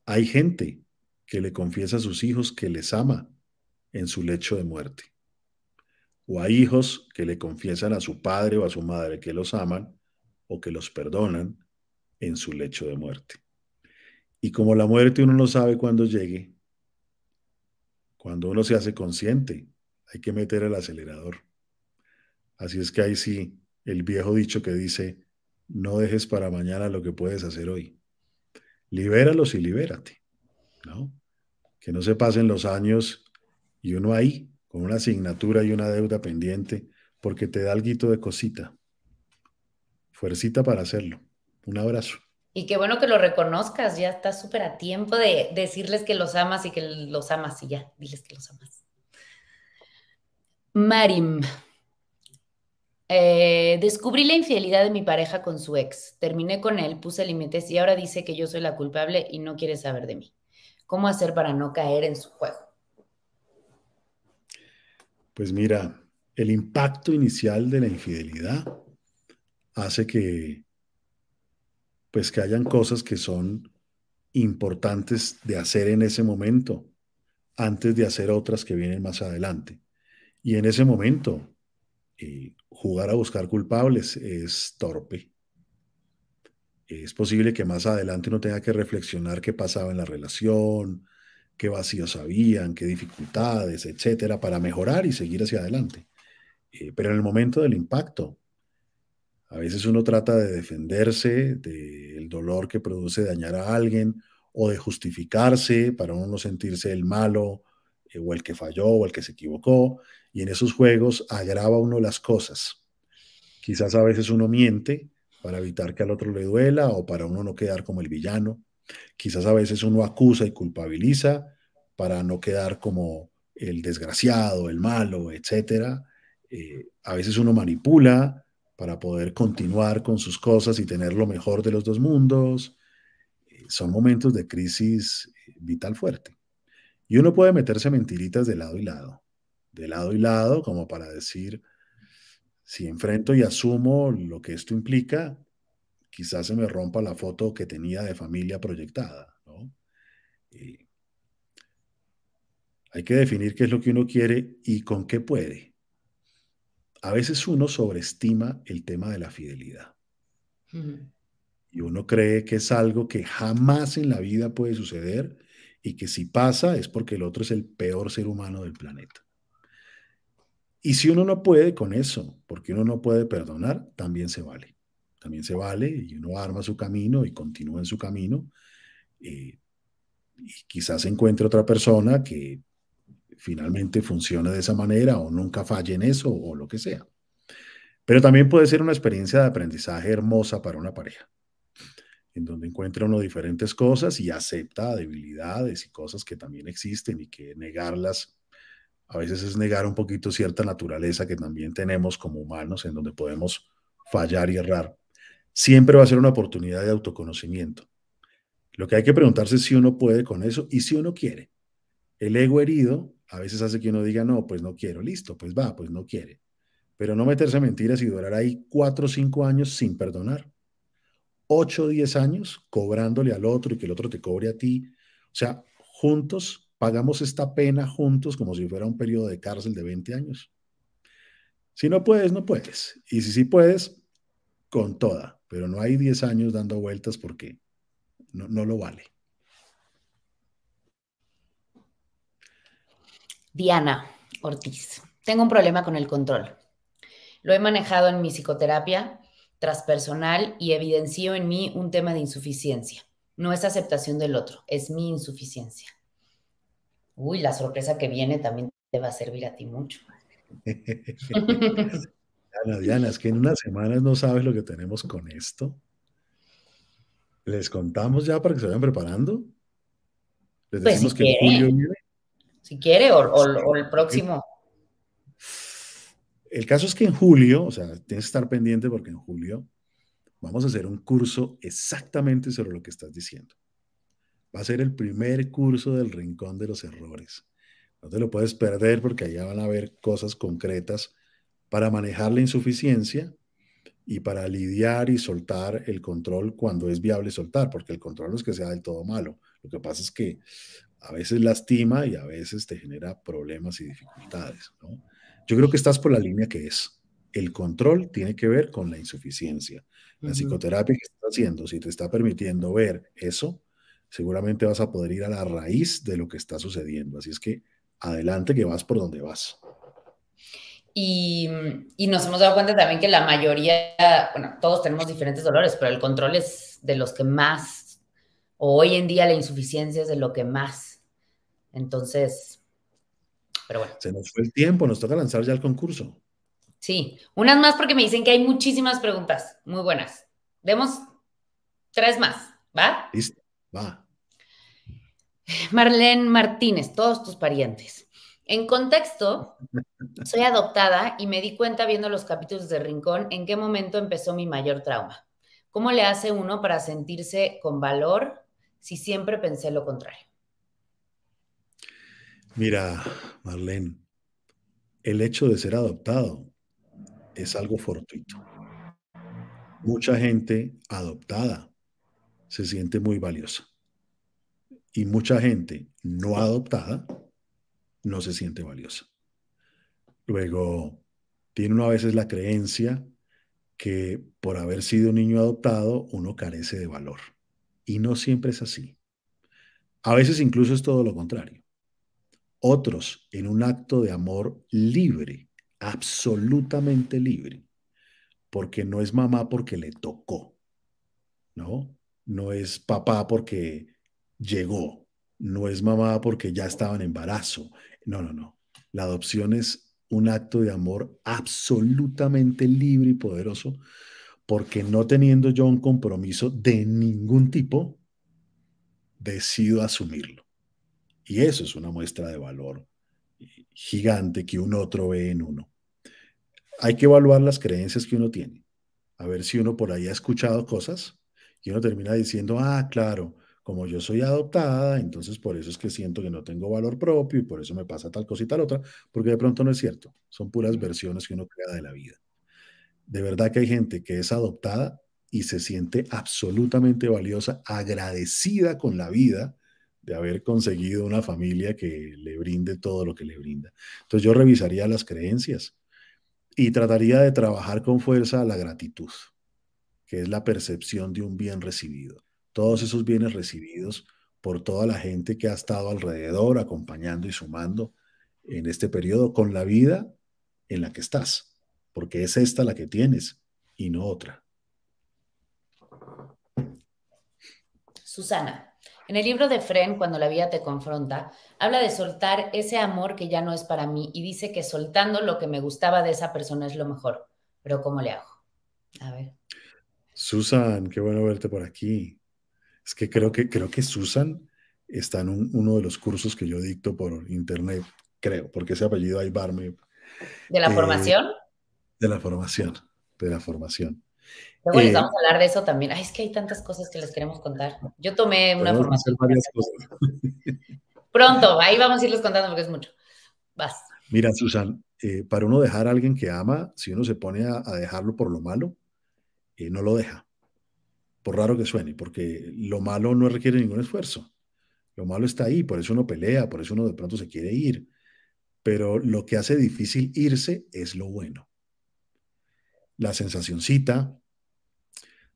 S2: Hay gente que le confiesa a sus hijos que les ama en su lecho de muerte. O hay hijos que le confiesan a su padre o a su madre que los aman o que los perdonan en su lecho de muerte. Y como la muerte uno no sabe cuándo llegue, cuando uno se hace consciente, hay que meter el acelerador. Así es que ahí sí, el viejo dicho que dice, no dejes para mañana lo que puedes hacer hoy. Libéralos y libérate, ¿no? Que no se pasen los años y uno ahí, con una asignatura y una deuda pendiente, porque te da algo de cosita. Fuercita para hacerlo. Un abrazo.
S1: Y qué bueno que lo reconozcas, ya estás súper a tiempo de decirles que los amas y que los amas y ya, diles que los amas. Marim. Eh, descubrí la infidelidad de mi pareja con su ex. Terminé con él, puse límites y ahora dice que yo soy la culpable y no quiere saber de mí. ¿Cómo hacer para no caer en su juego?
S2: Pues mira, el impacto inicial de la infidelidad hace que pues que hayan cosas que son importantes de hacer en ese momento antes de hacer otras que vienen más adelante. Y en ese momento eh, jugar a buscar culpables es torpe. Es posible que más adelante uno tenga que reflexionar qué pasaba en la relación, qué vacíos habían, qué dificultades, etcétera, para mejorar y seguir hacia adelante. Eh, pero en el momento del impacto, a veces uno trata de defenderse del dolor que produce dañar a alguien o de justificarse para uno no sentirse el malo eh, o el que falló o el que se equivocó. Y en esos juegos agrava uno las cosas. Quizás a veces uno miente para evitar que al otro le duela o para uno no quedar como el villano. Quizás a veces uno acusa y culpabiliza para no quedar como el desgraciado, el malo, etc. Eh, a veces uno manipula para poder continuar con sus cosas y tener lo mejor de los dos mundos. Eh, son momentos de crisis eh, vital fuerte. Y uno puede meterse mentiritas de lado y lado de lado y lado, como para decir, si enfrento y asumo lo que esto implica, quizás se me rompa la foto que tenía de familia proyectada. Eh, hay que definir qué es lo que uno quiere y con qué puede. A veces uno sobreestima el tema de la fidelidad. Y uno cree que es algo que jamás en la vida puede suceder y que si pasa es porque el otro es el peor ser humano del planeta. Y si uno no puede con eso, porque uno no puede perdonar, también se vale. También se vale y uno arma su camino y continúa en su camino. Eh, y quizás encuentre otra persona que finalmente funcione de esa manera o nunca falle en eso o lo que sea. Pero también puede ser una experiencia de aprendizaje hermosa para una pareja, en donde encuentra uno diferentes cosas y acepta debilidades y cosas que también existen y que negarlas a veces es negar un poquito cierta naturaleza que también tenemos como humanos, en donde podemos fallar y errar. Siempre va a ser una oportunidad de autoconocimiento. Lo que hay que preguntarse es si uno puede con eso y si uno quiere. El ego herido a veces hace que uno diga, no, pues no quiero, listo, pues va, pues no quiere. Pero no meterse a mentiras y durar ahí cuatro o cinco años sin perdonar. Ocho o diez años cobrándole al otro y que el otro te cobre a ti. O sea, juntos pagamos esta pena juntos como si fuera un periodo de cárcel de 20 años. Si no puedes, no puedes. Y si sí puedes, con toda. Pero no hay 10 años dando vueltas porque no, no lo vale.
S1: Diana Ortiz, tengo un problema con el control. Lo he manejado en mi psicoterapia transpersonal y evidencio en mí un tema de insuficiencia. No es aceptación del otro, es mi insuficiencia uy, la sorpresa que viene también te va a servir a ti mucho.
S2: *laughs* Diana, es que en unas semanas no sabes lo que tenemos con esto. ¿Les contamos ya para que se vayan preparando? ¿Les pues si que quiere. Julio Si
S1: quiere, o, el próximo.
S2: El caso es que en julio, o sea, tienes que estar pendiente porque en julio vamos a hacer un curso exactamente sobre lo que estás diciendo. Va a ser el primer curso del Rincón de los Errores. No te lo puedes perder porque allá van a haber cosas concretas para manejar la insuficiencia y para lidiar y soltar el control cuando es viable soltar, porque el control no es que sea del todo malo. Lo que pasa es que a veces lastima y a veces te genera problemas y dificultades. Yo creo que estás por la línea que es. El control tiene que ver con la insuficiencia. La psicoterapia que estás haciendo, si te está permitiendo ver eso, seguramente vas a poder ir a la raíz de lo que está sucediendo. Así es que adelante que vas por donde vas.
S1: Y, nos hemos dado cuenta también que la mayoría, bueno, todos tenemos diferentes dolores, pero el control es de los que más, o hoy en día la insuficiencia es de lo que más. Entonces,
S2: pero bueno. Se nos fue el tiempo, nos toca lanzar ya el concurso.
S1: Sí, unas más porque me dicen que hay muchísimas preguntas, muy buenas. Demos tres más, ¿va? Listo. Va. Marlene Martínez, todos tus parientes. En contexto, soy adoptada y me di cuenta viendo los capítulos de Rincón en qué momento empezó mi mayor trauma. ¿Cómo le hace uno para sentirse con valor si siempre pensé lo contrario?
S2: Mira, Marlene, el hecho de ser adoptado es algo fortuito. Mucha gente adoptada se siente muy valiosa. Y mucha gente no adoptada no se siente valiosa. Luego, tiene uno a veces la creencia que por haber sido un niño adoptado uno carece de valor. Y no siempre es así. A veces incluso es todo lo contrario. Otros, en un acto de amor libre, absolutamente libre, porque no es mamá porque le tocó, ¿no? no es papá porque llegó, no es mamá porque ya estaba en embarazo. No, no, no. La adopción es un acto de amor absolutamente libre y poderoso, porque no teniendo yo un compromiso de ningún tipo, decido asumirlo. Y eso es una muestra de valor gigante que un otro ve en uno. Hay que evaluar las creencias que uno tiene, a ver si uno por ahí ha escuchado cosas y uno termina diciendo, ah, claro, como yo soy adoptada, entonces por eso es que siento que no tengo valor propio y por eso me pasa tal cosa y tal otra, porque de pronto no es cierto. Son puras versiones que uno crea de la vida. De verdad que hay gente que es adoptada y se siente absolutamente valiosa, agradecida con la vida de haber conseguido una familia que le brinde todo lo que le brinda. Entonces yo revisaría las creencias y trataría de trabajar con fuerza la gratitud que es la percepción de un bien recibido. Todos esos bienes recibidos por toda la gente que ha estado alrededor, acompañando y sumando en este periodo con la vida en la que estás, porque es esta la que tienes y no otra.
S1: Susana, en el libro de Fren, cuando la vida te confronta, habla de soltar ese amor que ya no es para mí y dice que soltando lo que me gustaba de esa persona es lo mejor. Pero ¿cómo le hago? A
S2: ver. Susan, qué bueno verte por aquí. Es que creo que, creo que Susan está en uno de los cursos que yo dicto por internet, creo, porque ese apellido a me...
S1: ¿De la eh, formación?
S2: De la formación, de la formación.
S1: Luego vamos eh, a hablar de eso también. Ay, es que hay tantas cosas que les queremos contar. Yo tomé una formación.
S2: Varias cosas. *laughs*
S1: Pronto, ahí vamos a irles contando porque es mucho. Vas.
S2: Mira, Susan, eh, para uno dejar a alguien que ama, si uno se pone a dejarlo por lo malo, eh, no lo deja. Por raro que suene, porque lo malo no requiere ningún esfuerzo. Lo malo está ahí, por eso uno pelea, por eso uno de pronto se quiere ir. Pero lo que hace difícil irse es lo bueno. La sensacioncita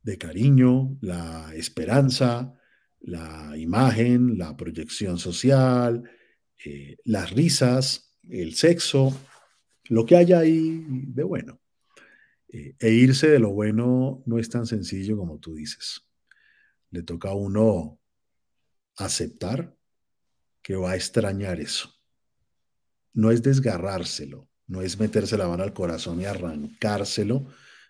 S2: de cariño, la esperanza, la imagen, la proyección social, eh, las risas, el sexo, lo que haya ahí de bueno. Eh, e irse de lo bueno no es tan sencillo como tú dices. Le toca a uno aceptar que va a extrañar eso. No es desgarrárselo, no es meterse la mano al corazón y arrancárselo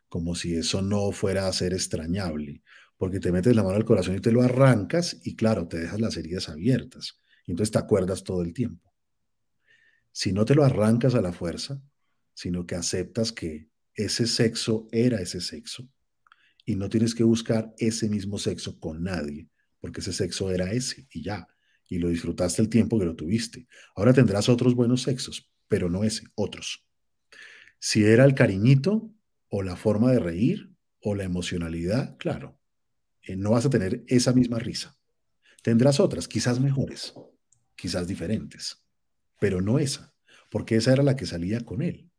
S2: como si eso no fuera a ser extrañable, porque te metes la mano al corazón y te lo arrancas y claro, te dejas las heridas abiertas y entonces te acuerdas todo el tiempo. Si no te lo arrancas a la fuerza, sino que aceptas que ese sexo era ese sexo y no tienes que buscar ese mismo sexo con nadie, porque ese sexo era ese y ya, y lo disfrutaste el tiempo que lo tuviste. Ahora tendrás otros buenos sexos, pero no ese, otros. Si era el cariñito o la forma de reír o la emocionalidad, claro, eh, no vas a tener esa misma risa. Tendrás otras, quizás mejores, quizás diferentes, pero no esa, porque esa era la que salía con él.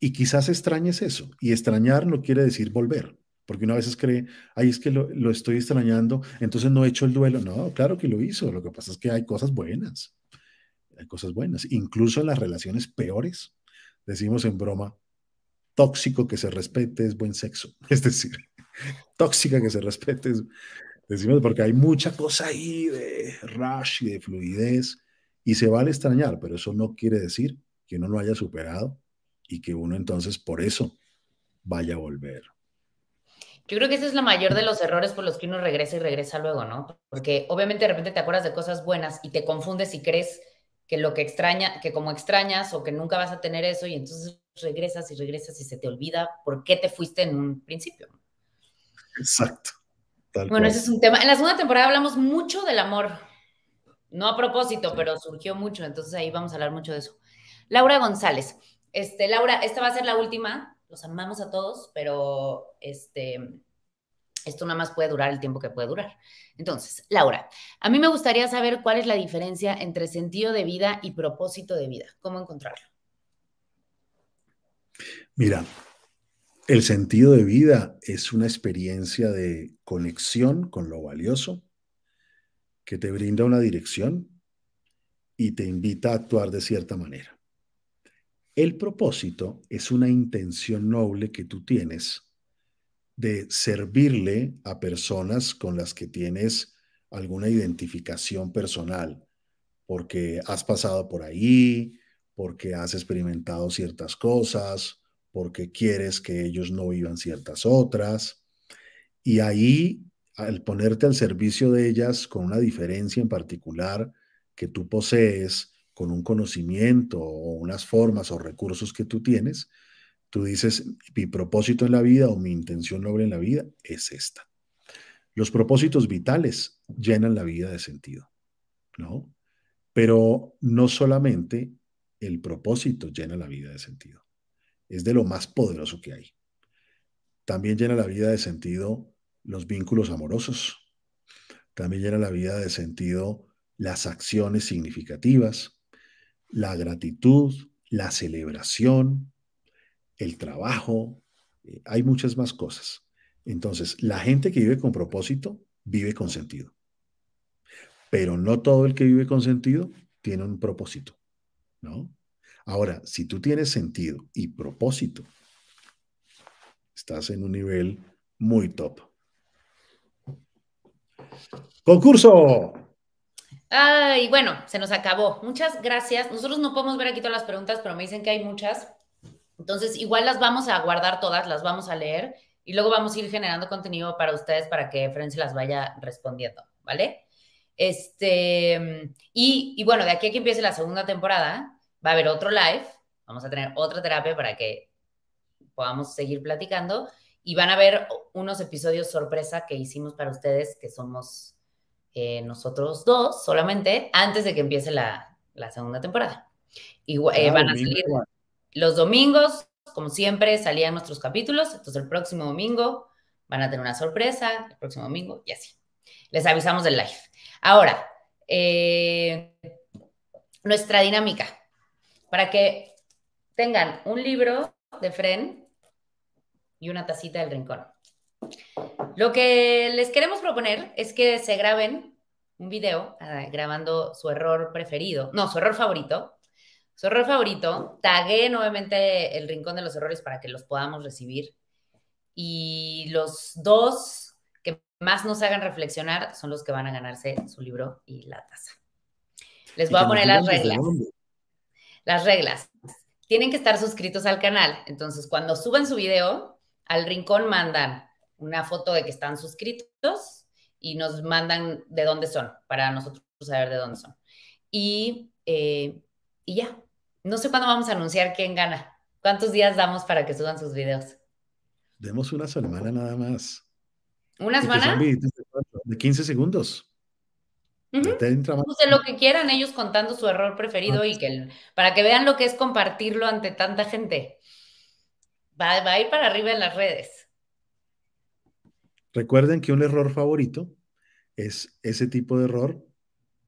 S2: Y quizás extrañes eso. Y extrañar no quiere decir volver, porque uno a veces cree, ahí es que lo, estoy extrañando, entonces no he hecho el duelo. No, claro que lo hizo. Lo que pasa es que hay cosas buenas. Hay cosas buenas. Incluso en las relaciones peores, decimos en broma, tóxico que se respete es buen sexo. *laughs* Es decir, tóxica que se respete es... Decimos porque hay mucha cosa ahí de rush y de fluidez y se vale extrañar, pero eso no quiere decir que no lo haya superado y que uno entonces por eso vaya a volver.
S1: Yo creo que ese es la mayor de los errores por los que uno regresa y regresa luego, ¿no? Porque obviamente de repente te acuerdas de cosas buenas y te confundes y crees que lo que extraña, que como extrañas o que nunca vas a tener eso y entonces regresas y regresas y se te olvida por qué te fuiste en un principio.
S2: Exacto. bueno, ese es
S1: un tema. En la segunda temporada hablamos mucho del amor. No a propósito, pero surgió mucho, entonces ahí vamos a hablar mucho de eso. Laura González, este, Laura, esta va a ser la última. Los amamos a todos, pero este, esto nada más puede durar el tiempo que puede durar. Entonces, Laura, a mí me gustaría saber cuál es la diferencia entre sentido de vida y propósito de vida. ¿Cómo encontrarlo?
S2: Mira, el sentido de vida es una experiencia de conexión con lo valioso que te brinda una dirección y te invita a actuar de cierta manera. El propósito es una intención noble que tú tienes de servirle a personas con las que tienes alguna identificación personal, porque has pasado por ahí, porque has experimentado ciertas cosas, porque quieres que ellos no vivan ciertas otras. Y ahí, al ponerte al servicio de ellas con una diferencia en particular que tú posees, con un conocimiento o unas formas o recursos que tú tienes, tú dices, mi propósito en la vida o mi intención noble en la vida es esta. Los propósitos vitales llenan la vida de sentido, ¿no? Pero no solamente el propósito llena la vida de sentido, es de lo más poderoso que hay. También llena la vida de sentido los vínculos amorosos, también llena la vida de sentido las acciones significativas, la gratitud, la celebración, el trabajo, eh, hay muchas más cosas. Entonces, la gente que vive con propósito vive con sentido. Pero no todo el que vive con sentido tiene un propósito, ¿no? Ahora, si tú tienes sentido y propósito, estás en un nivel muy top. Concurso.
S1: Ay, bueno, se nos acabó. Muchas gracias. Nosotros no podemos ver aquí todas las preguntas, pero me dicen que hay muchas. Entonces, igual las vamos a guardar todas, las vamos a leer y luego vamos a ir generando contenido para ustedes para que Fren las vaya respondiendo, ¿vale? Este, y, bueno, de aquí a que empiece la segunda temporada, va a haber otro live, vamos a tener otra terapia para que podamos seguir platicando y van a haber unos episodios sorpresa que hicimos para ustedes que somos eh, nosotros dos solamente antes de que empiece la, segunda temporada. Y eh, ah, van a salir los domingos, como siempre, salían nuestros capítulos, entonces el próximo domingo van a tener una sorpresa, el próximo domingo y así. Les avisamos del live. Ahora, eh, nuestra dinámica, para que tengan un libro de Fren y una tacita del rincón. Lo que les queremos proponer es que se graben un video ah, grabando su error preferido, no, su error favorito, su error favorito. Tagué nuevamente el rincón de los errores para que los podamos recibir. Y los dos que más nos hagan reflexionar son los que van a ganarse su libro y la taza. Les voy a poner las reglas. Las reglas. Tienen que estar suscritos al canal. Entonces, cuando suban su video, al rincón mandan una foto de que están suscritos y nos mandan de dónde son, para nosotros saber de dónde son. Y, eh, y ya, no sé cuándo vamos a anunciar quién gana. ¿Cuántos días damos para que suban sus videos?
S2: Demos una semana nada más. ¿Una semana? De 15 segundos. Use pues
S1: lo que quieran ellos contando su error preferido y pues que para que vean lo que es compartirlo ante tanta gente. Va, va a ir para arriba en las redes.
S2: Recuerden que un error favorito es ese tipo de error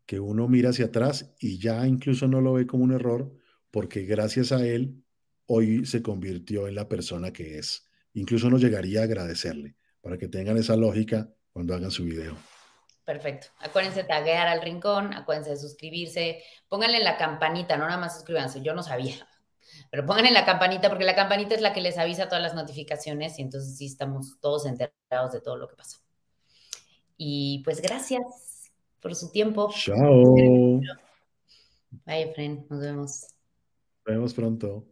S2: que uno mira hacia atrás y ya incluso no lo ve como un error porque gracias a él hoy se convirtió en la persona que es. Incluso no llegaría a agradecerle para que tengan esa lógica cuando hagan su video.
S1: Perfecto. Acuérdense de taguear al rincón, acuérdense de suscribirse, pónganle la campanita, no nada más suscribanse, yo no sabía. Pero pongan en la campanita, porque la campanita es la que les avisa todas las notificaciones y entonces sí estamos todos enterados de todo lo que pasó. Y pues gracias por su tiempo. Chao. Bye, friend. Nos vemos.
S2: Nos vemos pronto.